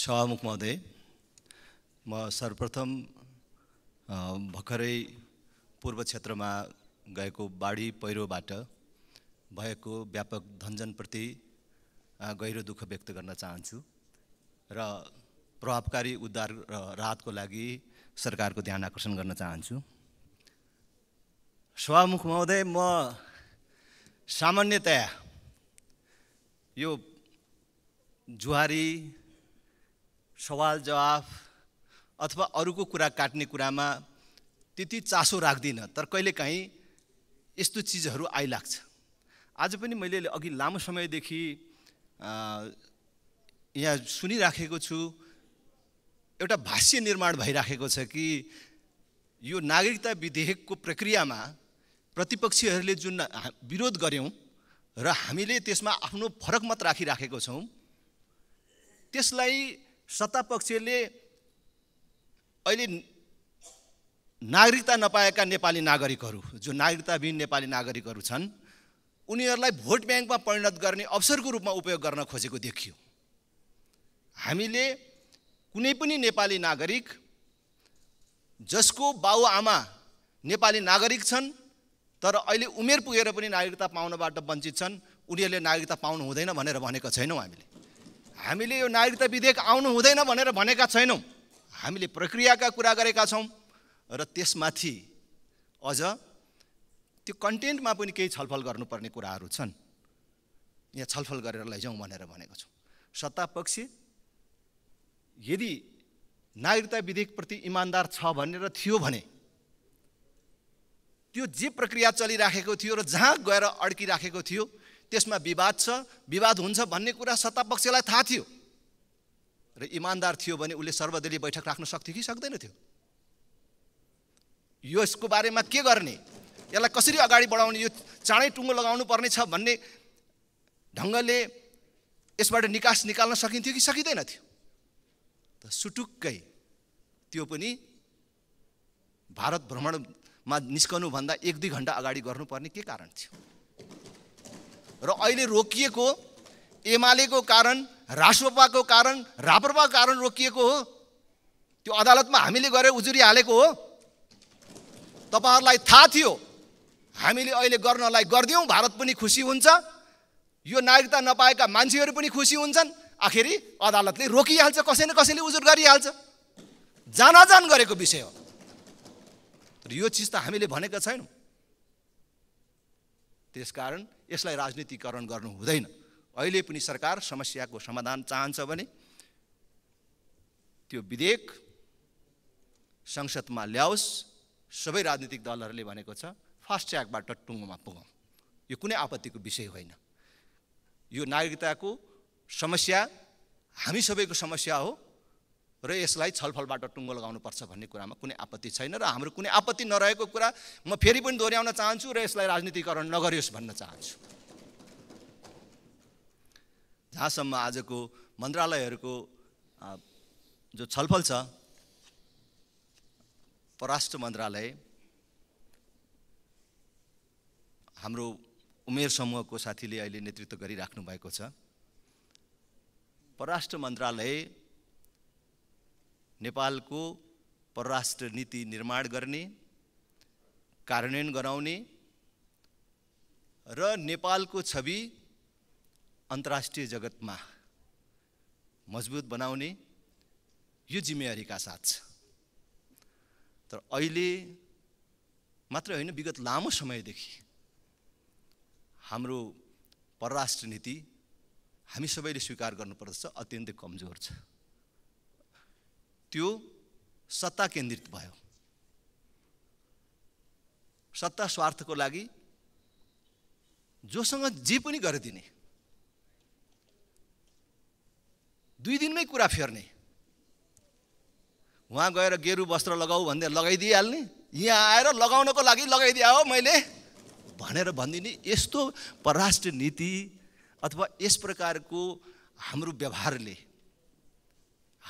सभामुख महोदय म सर्वप्रथम भर्खरै पूर्व क्षेत्रमा गएको बाढी पहिरोबाट भएको व्यापक धनजनप्रति गहिरो दुःख व्यक्त गर्न चाहन्छु र प्रभावकारी उद्धार र राहतको लागि सरकारको ध्यान आकर्षण गर्न चाहन्छु सभामुख महोदय म सामान्यतया यो जुहारी सवाल जवाफ अथवा अरूको कुरा काट्ने कुरामा त्यति चासो राख्दिनँ तर कहिलेकाहीँ यस्तो चिजहरू आइलाग्छ आज पनि मैले अघि लामो समयदेखि यहाँ सुनिराखेको छु एउटा भाष्य निर्माण भइराखेको छ कि यो नागरिकता विधेयकको प्रक्रियामा प्रतिपक्षीहरूले जुन विरोध गऱ्यौँ र हामीले त्यसमा आफ्नो फरक मत राखिराखेको छौँ त्यसलाई सत्तापक्षले अहिले नागरिकता नपाएका नेपाली नागरिकहरू जो नागरिकताविहीन नेपाली नागरिकहरू छन् उनीहरूलाई भोट ब्याङ्कमा परिणत गर्ने अवसरको रूपमा उपयोग गर्न खोजेको देखियो हामीले कुनै पनि नेपाली नागरिक जसको बाउ आमा नेपाली नागरिक छन् तर अहिले उमेर पुगेर पनि नागरिकता पाउनबाट वञ्चित छन् उनीहरूले नागरिकता पाउनु हुँदैन भनेर भनेको छैनौँ हामीले हामीले यो नागरिकता विधेयक आउनु हुँदैन भनेर भनेका छैनौँ हामीले प्रक्रियाका कुरा गरेका छौँ र त्यसमाथि अझ त्यो कन्टेन्टमा पनि केही छलफल गर्नुपर्ने कुराहरू छन् यहाँ छलफल गरेर लैजाउँ भनेर भनेको छौँ सत्तापक्ष यदि नागरिकता विधेयकप्रति इमान्दार छ भनेर थियो भने त्यो जे प्रक्रिया चलिराखेको थियो र जहाँ गएर अड्किराखेको थियो त्यसमा विवाद छ विवाद हुन्छ भन्ने कुरा सत्तापक्षलाई थाहा थियो र इमान्दार थियो भने उसले सर्वदलीय बैठक राख्न सक्थ्यो कि सक्दैन थियो यो यसको बारेमा के गर्ने यसलाई कसरी अगाडि बढाउने यो चाँडै टुङ्गो लगाउनु पर्ने छ भन्ने ढङ्गले यसबाट निकास निकाल्न सकिन्थ्यो कि सकिँदैन थियो त सुटुक्कै त्यो पनि भारत भ्रमणमा निस्कनुभन्दा एक दुई घन्टा अगाडि गर्नुपर्ने के कारण थियो र अहिले रोकिएको एमालेको कारण रासोपाको कारण राप्रपाको कारण रोकिएको हो त्यो अदालतमा हामीले गरेर उजुरी हालेको हो तपाईँहरूलाई थाहा थियो हामीले अहिले गर्नलाई गरिदिउँ भारत पनि खुसी हुन्छ यो नागरिकता नपाएका मान्छेहरू पनि खुसी हुन्छन् आखिरी अदालतले रोकिहाल्छ कसै न कसैले उजुर गरिहाल्छ जानाजान गरेको विषय हो यो चिज त हामीले भनेका छैनौँ त्यसकारण यसलाई राजनीतिकरण गर्नु हुँदैन अहिले पनि सरकार समस्याको समाधान चाहन्छ भने त्यो विधेयक संसदमा ल्याओस् सबै राजनीतिक दलहरूले भनेको छ फास्ट ट्र्याकबाट टुङ्गोमा पुगौँ यो कुनै आपत्तिको विषय होइन यो नागरिकताको समस्या हामी सबैको समस्या हो र यसलाई छलफलबाट टुङ्गो लगाउनुपर्छ भन्ने कुरामा कुनै आपत्ति छैन र हाम्रो कुनै आपत्ति नरहेको कुरा म फेरि पनि दोहोऱ्याउन चाहन्छु र यसलाई राजनीतिकरण नगरियोस् भन्न चाहन्छु जहाँसम्म आजको मन्त्रालयहरूको जो छलफल छ परराष्ट्र मन्त्रालय हाम्रो उमेर समूहको साथीले अहिले नेतृत्व गरिराख्नु भएको छ परराष्ट्र मन्त्रालय नेपालको परराष्ट्र नीति निर्माण गर्ने कार्यान्वयन गराउने र नेपालको छवि अन्तर्राष्ट्रिय जगतमा मजबुत बनाउने यो जिम्मेवारीका साथ छ तर अहिले मात्र होइन विगत लामो समयदेखि हाम्रो परराष्ट्र नीति हामी सबैले स्वीकार गर्नुपर्दछ अत्यन्तै कमजोर छ त्यो सत्ता केन्द्रित भयो सत्ता स्वार्थको लागि जोसँग जे पनि गरिदिने दुई दिनमै कुरा फेर्ने उहाँ गएर गेरु वस्त्र लगाऊ भन्दै लगाइदिइहाल्ने यहाँ आएर लगाउनको लागि लगाइदिए हो मैले भनेर भनिदिने यस्तो परराष्ट्र नीति अथवा यस प्रकारको हाम्रो व्यवहारले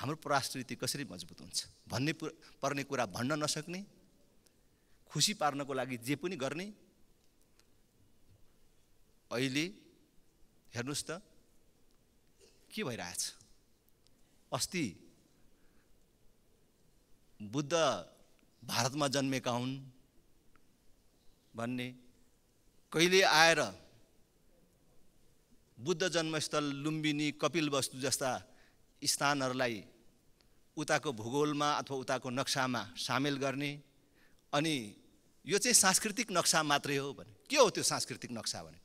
हाम्रो पराष्ट्रिति कसरी मजबुत हुन्छ भन्ने पर्ने कुरा भन्न नसक्ने खुसी पार्नको लागि जे पनि गर्ने अहिले हेर्नुहोस् त के भइरहेछ अस्ति बुद्ध भारतमा जन्मेका हुन् भन्ने कहिले आएर बुद्ध जन्मस्थल लुम्बिनी कपिलवस्तु जस्ता स्थानहरूलाई उताको भूगोलमा अथवा उताको नक्सामा सामेल गर्ने अनि यो चाहिँ सांस्कृतिक नक्सा मात्रै हो भने के हो त्यो सांस्कृतिक नक्सा भने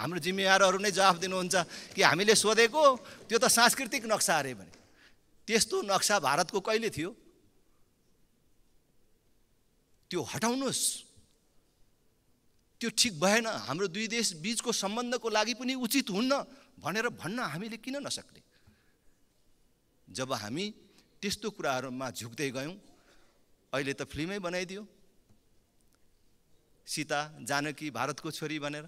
हाम्रो जिम्मेवारहरू नै जवाफ दिनुहुन्छ कि हामीले सोधेको त्यो त सांस्कृतिक नक्सा अरे भने त्यस्तो नक्सा भारतको कहिले थियो त्यो हटाउनुहोस् त्यो ठिक भएन हाम्रो दुई देश बिचको सम्बन्धको लागि पनि उचित हुन्न भनेर भन्न हामीले किन नसक्ने जब हामी त्यस्तो कुराहरूमा झुक्दै गयौँ अहिले त फिल्मै बनाइदियो सीता जानकी भारतको छोरी भनेर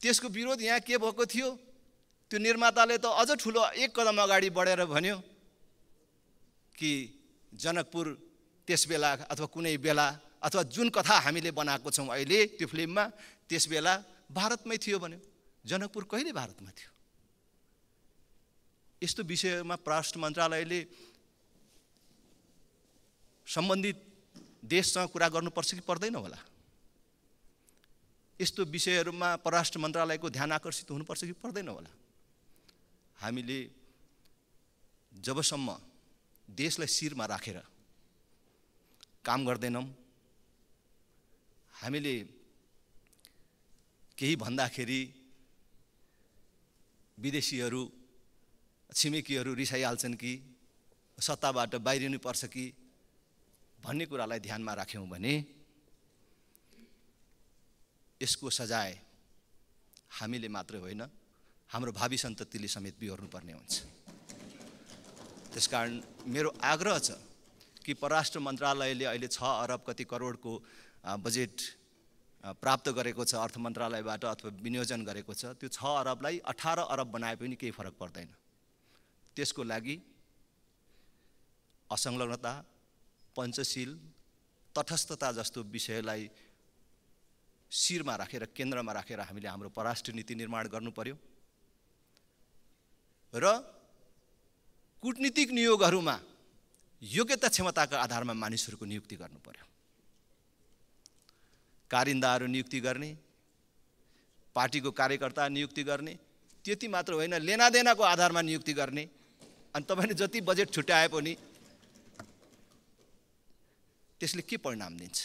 त्यसको विरोध यहाँ के भएको थियो त्यो निर्माताले त अझ ठुलो एक कदम अगाडि बढेर भन्यो कि जनकपुर त्यस बेला अथवा कुनै बेला अथवा जुन कथा हामीले बनाएको छौँ अहिले त्यो फिल्ममा त्यस बेला भारतमै थियो भन्यो जनकपुर कहिले भारतमा थियो यस्तो विषयमा परराष्ट्र मन्त्रालयले सम्बन्धित देशसँग कुरा गर्नुपर्छ कि पर्दैन होला यस्तो विषयहरूमा परराष्ट्र मन्त्रालयको ध्यान आकर्षित हुनुपर्छ कि पर्दैन होला हामीले जबसम्म देशलाई शिरमा राखेर काम गर्दैनौँ हामीले केही भन्दाखेरि विदेशीहरू छिमेकीहरू रिसाइहाल्छन् कि सत्ताबाट बाहिरिनुपर्छ कि भन्ने कुरालाई ध्यानमा राख्यौँ भने यसको सजाय हामीले मात्रै होइन हाम्रो भावी सन्ततिले समेत बिहोर्नुपर्ने हुन्छ त्यसकारण मेरो आग्रह छ कि परराष्ट्र मन्त्रालयले अहिले छ अरब कति करोडको बजेट प्राप्त गरेको छ अर्थ मन्त्रालयबाट अथवा विनियोजन गरेको छ त्यो छ अरबलाई अठार अरब बनाए पनि केही फरक पर्दैन त्यसको लागि असंलग्नता पञ्चशील तटस्थता जस्तो विषयलाई शिरमा राखेर रा, केन्द्रमा राखेर रा, हामीले हाम्रो पराष्ट्र नीति निर्माण गर्नु पर्यो र कुटनीतिक नियोगहरूमा योग्यता क्षमताको आधारमा मानिसहरूको नियुक्ति गर्नु पर्यो कारिन्दाहरू नियुक्ति गर्ने पार्टीको कार्यकर्ता नियुक्ति गर्ने त्यति मात्र होइन लेनादेनाको आधारमा नियुक्ति गर्ने अनि तपाईँले जति बजेट छुट्याए पनि त्यसले के परिणाम दिन्छ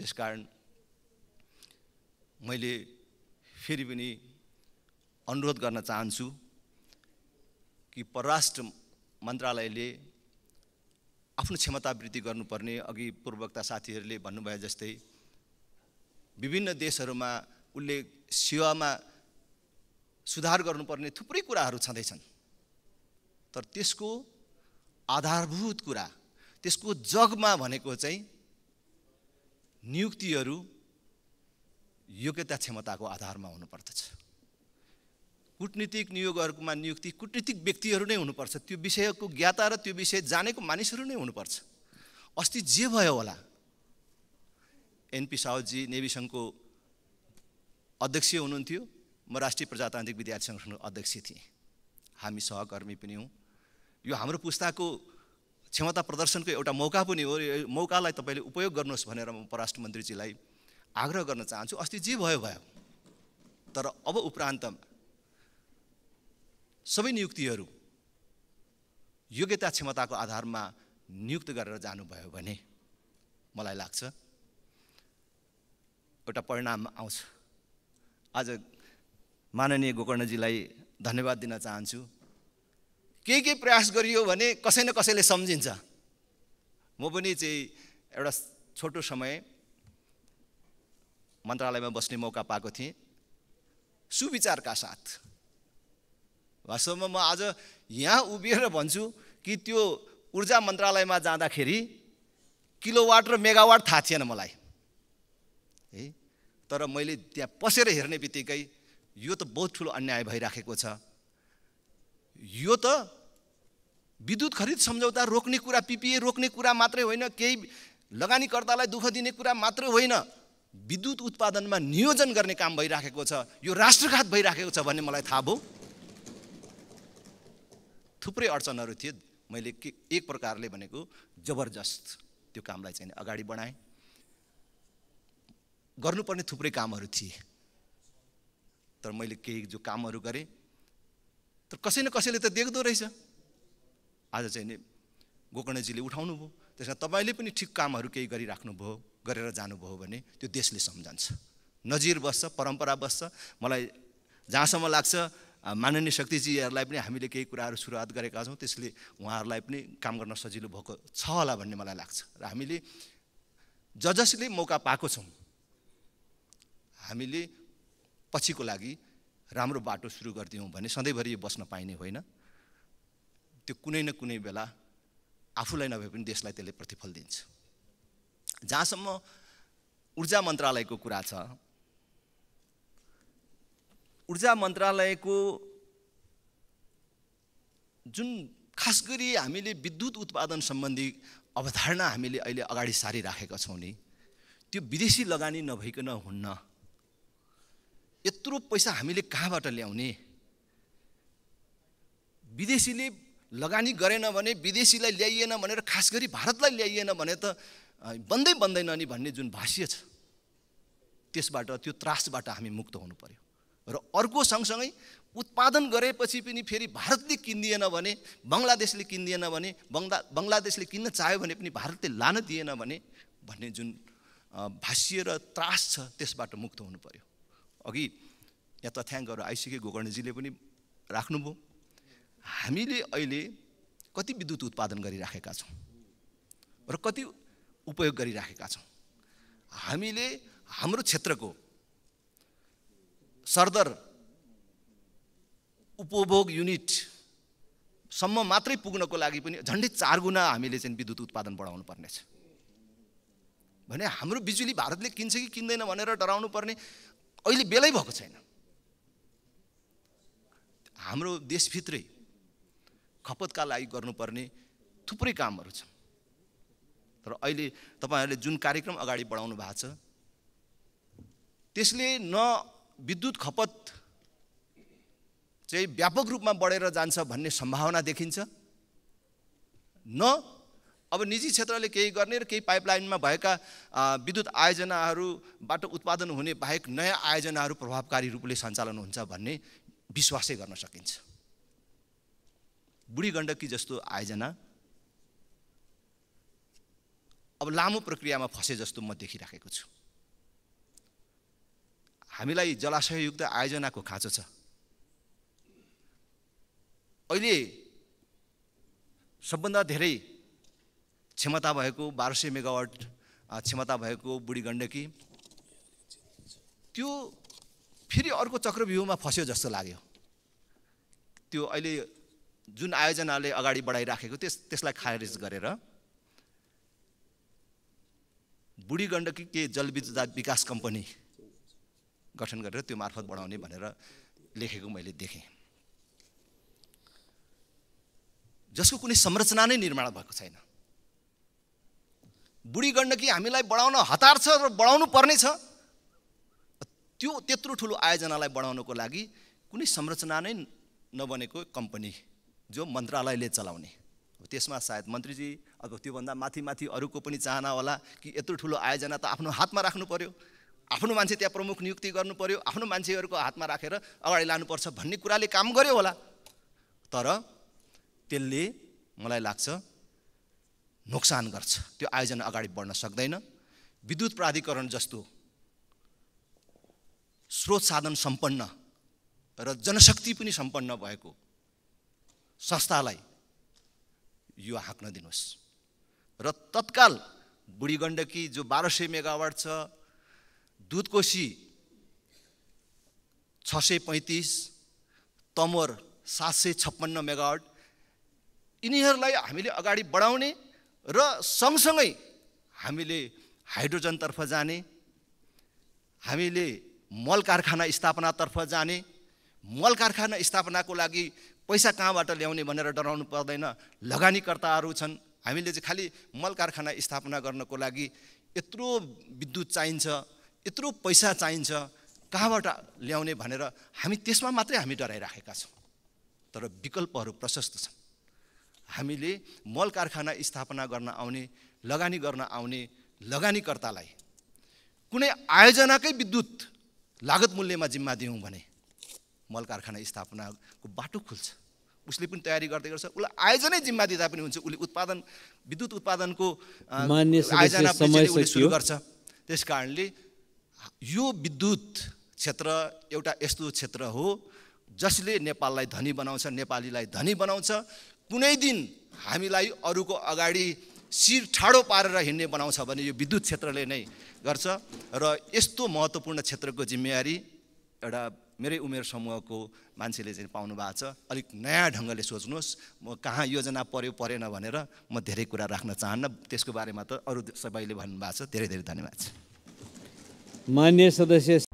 त्यस कारण मैले फेरि पनि अनुरोध गर्न चाहन्छु कि परराष्ट्र मन्त्रालयले आफ्नो क्षमता वृद्धि गर्नुपर्ने अघि पूर्वक्ता साथीहरूले भन्नुभयो जस्तै विभिन्न देशहरूमा उसले सेवामा सुधार गर्नुपर्ने थुप्रै कुराहरू छँदैछन् तर त्यसको आधारभूत कुरा त्यसको जगमा भनेको चाहिँ नियुक्तिहरू योग्यता क्षमताको आधारमा हुनुपर्दछ कुटनीतिक नियोगहरूकोमा नियुक्ति कुटनीतिक व्यक्तिहरू नै हुनुपर्छ त्यो विषयको ज्ञाता र त्यो विषय जानेको मानिसहरू नै हुनुपर्छ अस्ति जे भयो होला एनपी साउजी नेभी सङ्घको अध्यक्ष हुनुहुन्थ्यो म राष्ट्रिय प्रजातान्त्रिक विद्यार्थी सङ्गठनको अध्यक्ष थिएँ हामी सहकर्मी पनि हौँ यो हाम्रो पुस्ताको क्षमता प्रदर्शनको एउटा मौका पनि हो यो मौकालाई तपाईँले उपयोग गर्नुहोस् भनेर म परराष्ट्र मन्त्रीजीलाई आग्रह गर्न चाहन्छु अस्ति जे भयो भयो तर अब उपरान्तमा सबै नियुक्तिहरू योग्यता क्षमताको आधारमा नियुक्त गरेर जानुभयो भने मलाई लाग्छ एउटा परिणाम आउँछ आज माननीय गोकर्णजीलाई धन्यवाद दिन चाहन्छु के के प्रयास गरियो भने कसै न कसैले सम्झिन्छ म पनि चाहिँ एउटा छोटो समय मन्त्रालयमा बस्ने मौका पाएको थिएँ सुविचारका साथ वास्तवमा म आज यहाँ उभिएर भन्छु कि त्यो ऊर्जा मन्त्रालयमा जाँदाखेरि किलोवाट र मेगावाट थाहा थिएन मलाई है तर मैले त्यहाँ पसेर हेर्ने बित्तिकै यो त बहुत ठुलो अन्याय भइराखेको छ यो त विद्युत खरिद सम्झौता रोक्ने कुरा पिपिए रोक्ने कुरा मात्रै होइन केही लगानीकर्तालाई दुःख दिने कुरा मात्रै होइन विद्युत उत्पादनमा नियोजन गर्ने काम भइराखेको छ यो राष्ट्रघात भइराखेको छ भन्ने मलाई थाहा भयो थुप्रै अडचनहरू थिए मैले के एक प्रकारले भनेको जबरजस्त त्यो कामलाई चाहिँ अगाडि बढाएँ गर्नुपर्ने थुप्रै कामहरू थिए तर मैले केही जो कामहरू गरेँ तर कसै न कसैले त देख्दो रहेछ आज चाहिँ नि गोकर्णजीले उठाउनु भयो त्यसमा तपाईँले पनि ठिक कामहरू केही गरिराख्नुभयो गरेर जानुभयो भने त्यो देशले सम्झन्छ नजिर बस्छ परम्परा बस्छ मलाई जहाँसम्म लाग्छ माननीय शक्तिजीहरूलाई पनि हामीले केही कुराहरू सुरुवात गरेका छौँ त्यसले उहाँहरूलाई पनि काम गर्न सजिलो भएको छ होला भन्ने मलाई लाग्छ र हामीले ज जसले मौका पाएको छौँ हामीले पछिको लागि राम्रो बाटो सुरु गरिदियौँ भने सधैँभरि यो बस्न पाइने होइन त्यो कुनै न कुनै बेला आफूलाई नभए पनि देशलाई त्यसले प्रतिफल दिन्छ जहाँसम्म ऊर्जा मन्त्रालयको कुरा छ ऊर्जा मन्त्रालयको जुन खास गरी हामीले विद्युत उत्पादन सम्बन्धी अवधारणा हामीले अहिले अगाडि सारिराखेका छौँ नि त्यो विदेशी लगानी नभइकन हुन्न यत्रो पैसा हामीले कहाँबाट ल्याउने विदेशीले लगानी गरेन भने विदेशीलाई ल्याइएन भनेर खास गरी भारतलाई ल्याइएन भने त बन्दै बन्दैन नि भन्ने जुन भाष्य छ त्यसबाट त्यो त्रासबाट हामी मुक्त हुनु पऱ्यो र अर्को सँगसँगै उत्पादन गरेपछि पनि फेरि भारतले किनिदिएन भने बङ्गलादेशले किनिदिएन भने बङ्गला बङ्गलादेशले किन्न चाह्यो भने पनि भारतले लान दिएन भने भन्ने जुन भाष्य र त्रास छ त्यसबाट मुक्त हुनु पऱ्यो अघि यहाँ तथ्याङ्कहरू आइसक्यो गोकर्णजीले पनि राख्नुभयो हामीले अहिले कति विद्युत उत्पादन गरिराखेका छौँ र कति उपयोग गरिराखेका छौँ हामीले हाम्रो क्षेत्रको सरदर उपभोग युनिटसम्म मात्रै पुग्नको लागि पनि झन्डै चार गुणा हामीले चाहिँ विद्युत उत्पादन बढाउनु पर्नेछ भने हाम्रो बिजुली भारतले किन्छ कि किन्दैन भनेर डराउनु पर्ने अहिले बेलै भएको छैन हाम्रो देशभित्रै खपतका लागि गर्नुपर्ने थुप्रै कामहरू छन् तर अहिले तपाईँहरूले जुन कार्यक्रम अगाडि बढाउनु भएको छ त्यसले न विद्युत खपत चाहिँ व्यापक रूपमा बढेर जान्छ भन्ने सम्भावना देखिन्छ न अब निजी क्षेत्रले केही गर्ने र केही पाइपलाइनमा भएका विद्युत आयोजनाहरूबाट उत्पादन हुने बाहेक नयाँ आयोजनाहरू प्रभावकारी रूपले सञ्चालन हुन्छ भन्ने विश्वासै गर्न सकिन्छ बुढी गण्डकी जस्तो आयोजना अब लामो प्रक्रियामा फँसे जस्तो म देखिराखेको छु हामीलाई जलाशययुक्त आयोजनाको खाँचो छ अहिले सबभन्दा धेरै क्षमता भएको बाह्र सय मेगावाट क्षमता भएको बुढी गण्डकी त्यो फेरि अर्को चक्रव्यूहमा फस्यो जस्तो लाग्यो त्यो अहिले जुन आयोजनाले अगाडि बढाइराखेको त्यस त्यसलाई खारेज गरेर बुढी गण्डकी के जलविद्युत विकास कम्पनी गठन गरेर त्यो मार्फत बढाउने भनेर लेखेको मैले देखेँ जसको कुनै संरचना नै निर्माण भएको छैन बुढी गण्डकी हामीलाई बढाउन हतार छ र बढाउनु पर्ने छ त्यो त्यत्रो ठुलो आयोजनालाई बढाउनको लागि कुनै संरचना नै नबनेको कम्पनी जो मन्त्रालयले चलाउने त्यसमा सायद मन्त्रीजी अब त्योभन्दा माथि माथि अरूको पनि चाहना होला कि यत्रो ठुलो आयोजना त आफ्नो हातमा राख्नु पऱ्यो आफ्नो मान्छे त्यहाँ प्रमुख नियुक्ति गर्नु पऱ्यो आफ्नो मान्छेहरूको हातमा राखेर अगाडि लानुपर्छ भन्ने कुराले काम गर्यो होला तर त्यसले मलाई लाग्छ नोक्सान गर्छ त्यो आयोजना अगाडि बढ्न सक्दैन विद्युत प्राधिकरण जस्तो स्रोत साधन सम्पन्न र जनशक्ति पनि सम्पन्न भएको संस्थालाई यो हाँक्न दिनुहोस् र तत्काल बुढी गण्डकी जो बाह्र सय मेगावाट छ दुधकोशी छ सय पैँतिस तमोर सात सय छप्पन्न मेगावाट यिनीहरूलाई हामीले अगाडि बढाउने र सँगसँगै हामीले हाइड्रोजनतर्फ जाने हामीले मल कारखाना स्थापनातर्फ जाने मल कारखाना स्थापनाको लागि पैसा कहाँबाट ल्याउने भनेर डराउनु पर्दैन लगानीकर्ताहरू छन् हामीले चाहिँ खालि मल कारखाना स्थापना गर्नको लागि यत्रो विद्युत चाहिन्छ यत्रो पैसा चाहिन्छ कहाँबाट ल्याउने भनेर हामी त्यसमा मात्रै हामी डराइराखेका छौँ तर विकल्पहरू प्रशस्त छन् हामीले मल कारखाना स्थापना गर्न आउने लगानी गर्न आउने लगानीकर्तालाई कुनै आयोजनाकै विद्युत लागत मूल्यमा जिम्मा दियौँ भने मल कारखाना स्थापनाको बाटो खुल्छ उसले पनि तयारी गर्दै गर्छ उसलाई आयोजनै जिम्मा दिँदा पनि हुन्छ उसले उत्पादन विद्युत उत्पादनको आयोजना सुरु गर्छ त्यस कारणले यो विद्युत क्षेत्र एउटा यस्तो क्षेत्र हो जसले नेपाललाई धनी बनाउँछ नेपालीलाई धनी बनाउँछ कुनै दिन हामीलाई अरूको अगाडि शिर ठाडो पारेर हिँड्ने बनाउँछ भने यो विद्युत क्षेत्रले नै गर्छ र यस्तो महत्त्वपूर्ण क्षेत्रको जिम्मेवारी एउटा मेरै उमेर समूहको मान्छेले चाहिँ पाउनु भएको छ अलिक नयाँ ढङ्गले सोच्नुहोस् म कहाँ योजना पऱ्यो परेन भनेर म धेरै कुरा राख्न चाहन्न त्यसको बारेमा त अरू सबैले भन्नुभएको छ धेरै धेरै धन्यवाद छ मान्य सदस्य